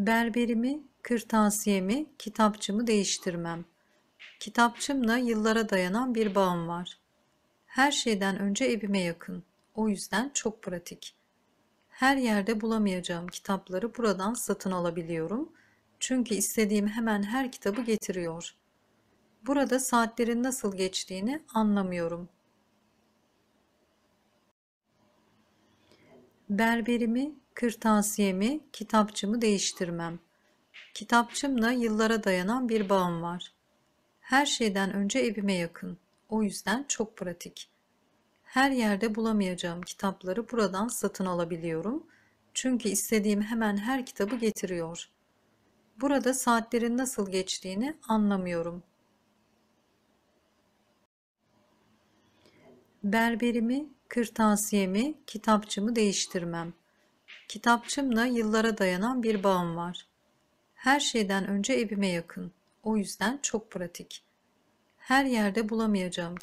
Berberimi, kırtasiyemi, kitapçımı değiştirmem. Kitapçımla yıllara dayanan bir bağım var. Her şeyden önce evime yakın. O yüzden çok pratik. Her yerde bulamayacağım kitapları buradan satın alabiliyorum. Çünkü istediğim hemen her kitabı getiriyor. Burada saatlerin nasıl geçtiğini anlamıyorum. Berberimi, kırtasiyemi, kitapçımı değiştirmem. Kitapçımla yıllara dayanan bir bağım var. Her şeyden önce evime yakın. O yüzden çok pratik. Her yerde bulamayacağım kitapları buradan satın alabiliyorum. Çünkü istediğim hemen her kitabı getiriyor. Burada saatlerin nasıl geçtiğini anlamıyorum. Berberimi, Kırtasiyemi, kitapçımı değiştirmem. Kitapçımla yıllara dayanan bir bağım var. Her şeyden önce evime yakın. O yüzden çok pratik. Her yerde bulamayacağım